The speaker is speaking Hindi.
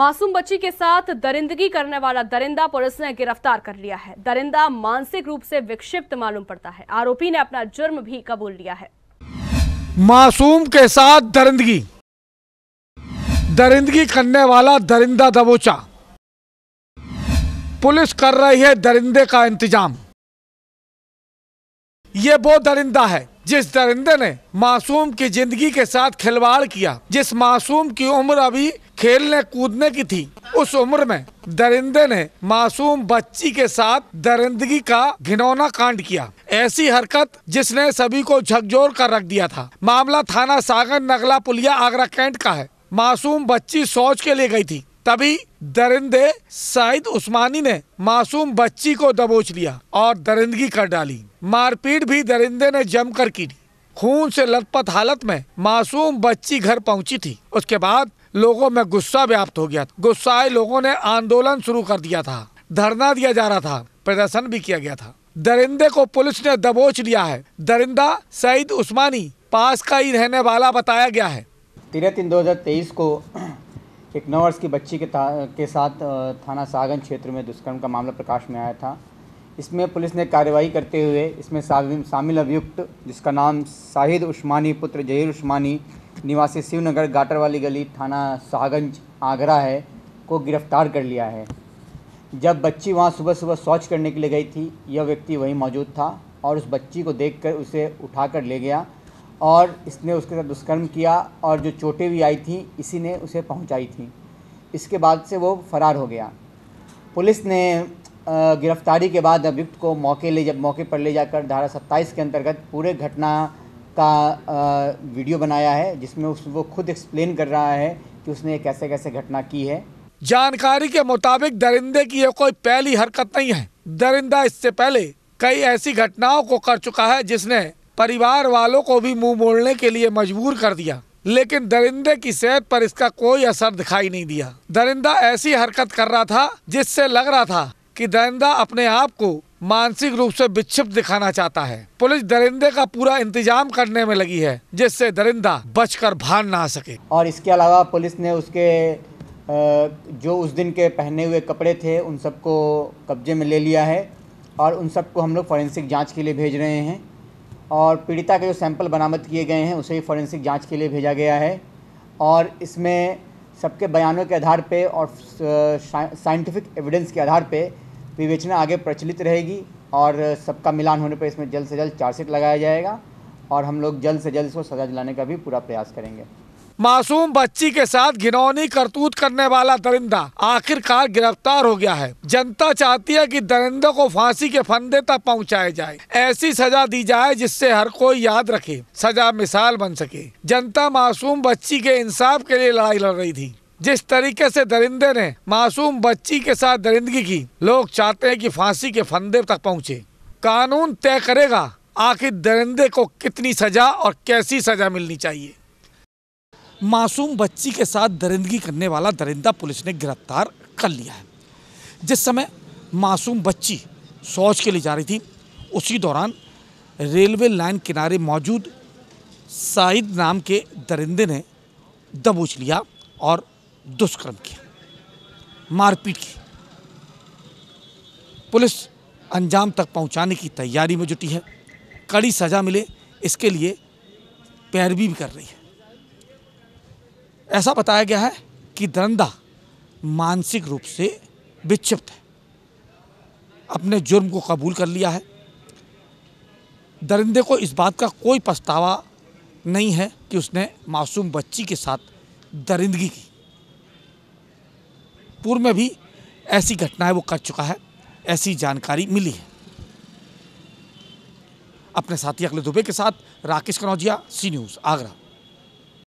मासूम बच्ची के साथ दरिंदगी करने वाला दरिंदा पुलिस ने गिरफ्तार कर लिया है दरिंदा मानसिक रूप से विक्षिप्त मालूम पड़ता है आरोपी ने अपना जुर्म भी कबूल लिया है मासूम के साथ दरिंदगी दरिंदगी करने वाला दरिंदा दबोचा पुलिस कर रही है दरिंदे का इंतजाम ये वो दरिंदा है जिस दरिंदे ने मासूम की जिंदगी के साथ खिलवाड़ किया जिस मासूम की उम्र अभी खेलने कूदने की थी उस उम्र में दरिंदे ने मासूम बच्ची के साथ दरिंदगी का घिनौना कांड किया ऐसी हरकत जिसने सभी को झकझोर कर रख दिया था मामला थाना सागर नगला पुलिया आगरा कैंट का है मासूम बच्ची सोच के लिए गई थी तभी दरिंदे सईद उस्मानी ने मासूम बच्ची को दबोच लिया और दरिंदगी कर डाली मारपीट भी दरिंदे ने जमकर की खून से लथपथ हालत में मासूम बच्ची घर पहुंची थी उसके बाद लोगों में गुस्सा व्याप्त हो गया गुस्साए लोगों ने आंदोलन शुरू कर दिया था धरना दिया जा रहा था प्रदर्शन भी किया गया था दरिंदे को पुलिस ने दबोच लिया है दरिंदा सईद उस्मानी पास का ही रहने वाला बताया गया है तेरह तीन दो हजार तेईस को एक नौ वर्ष की बच्ची के के साथ थाना सागन क्षेत्र में दुष्कर्म का मामला प्रकाश में आया था इसमें पुलिस ने कार्रवाई करते हुए इसमें शामिल अभियुक्त जिसका नाम शाहिद उस्मानी पुत्र जहीर उस्मानी निवासी शिवनगर गाटर वाली गली थाना सागंज आगरा है को गिरफ्तार कर लिया है जब बच्ची वहाँ सुबह सुबह शौच करने के लिए गई थी यह व्यक्ति वहीं मौजूद था और उस बच्ची को देखकर उसे उठाकर ले गया और इसने उसके साथ दुष्कर्म किया और जो चोटें भी आई थी इसी ने उसे पहुंचाई थी इसके बाद से वो फरार हो गया पुलिस ने गिरफ्तारी के बाद अभियुक्त को मौके ले जब मौके पर ले जाकर धारा सत्ताईस के अंतर्गत पूरे घटना का वीडियो बनाया है जिसमें उस वो खुद एक्सप्लेन कर रहा है कि उसने कैसे कैसे घटना की है जानकारी के मुताबिक दरिंदे की यह कोई पहली हरकत नहीं है दरिंदा इससे पहले कई ऐसी घटनाओं को कर चुका है जिसने परिवार वालों को भी मुंह मोड़ने के लिए मजबूर कर दिया लेकिन दरिंदे की सेहत पर इसका कोई असर दिखाई नहीं दिया दरिंदा ऐसी हरकत कर रहा था जिससे लग रहा था कि दरिंदा अपने आप को मानसिक रूप से विक्षिप्त दिखाना चाहता है पुलिस दरिंदे का पूरा इंतजाम करने में लगी है जिससे दरिंदा बचकर भाग ना सके और इसके अलावा पुलिस ने उसके जो उस दिन के पहने हुए कपड़े थे उन सबको कब्जे में ले लिया है और उन सबको हम लोग फॉरेंसिक जांच के लिए भेज रहे हैं और पीड़िता के जो सैंपल बरामद किए गए हैं उसे फॉरेंसिक जांच के लिए भेजा गया है और इसमें सबके बयानों के आधार पे और साइंटिफिक एविडेंस के आधार पे विवेचना आगे प्रचलित रहेगी और सबका मिलान होने पर इसमें जल्द से जल्द चार्जशीट लगाया जाएगा और हम लोग जल्द से जल्द इसको सजा दिलाने का भी पूरा प्रयास करेंगे मासूम बच्ची के साथ घिनौनी करतूत करने वाला दरिंदा आखिरकार गिरफ्तार हो गया है जनता चाहती है कि दरिंदे को फांसी के फंदे तक पहुंचाया जाए ऐसी सजा दी जाए जिससे हर कोई याद रखे सजा मिसाल बन सके जनता मासूम बच्ची के इंसाफ के लिए लड़ाई लड़ रही थी जिस तरीके से दरिंदे ने मासूम बच्ची के साथ दरिंदगी की लोग चाहते हैं कि फांसी के फंदे तक पहुंचे कानून तय करेगा आखिर दरिंदे को कितनी सजा और कैसी सजा मिलनी चाहिए मासूम बच्ची के साथ दरिंदगी करने वाला दरिंदा पुलिस ने गिरफ्तार कर लिया है जिस समय मासूम बच्ची शौच के लिए जा रही थी उसी दौरान रेलवे लाइन किनारे मौजूद साइद नाम के दरिंदे ने दबोच लिया और दुष्कर्म किया मारपीट की पुलिस अंजाम तक पहुंचाने की तैयारी में जुटी है कड़ी सज़ा मिले इसके लिए पैरवी भी कर रही है ऐसा बताया गया है कि दरंदा मानसिक रूप से विक्षिप्त है अपने जुर्म को कबूल कर लिया है दरिंदे को इस बात का कोई पछतावा नहीं है कि उसने मासूम बच्ची के साथ दरिंदगी की पूर्व में भी ऐसी घटनाएं वो कर चुका है ऐसी जानकारी मिली है अपने साथी अगले दुबे के साथ राकेश कनौजिया सी न्यूज़ आगरा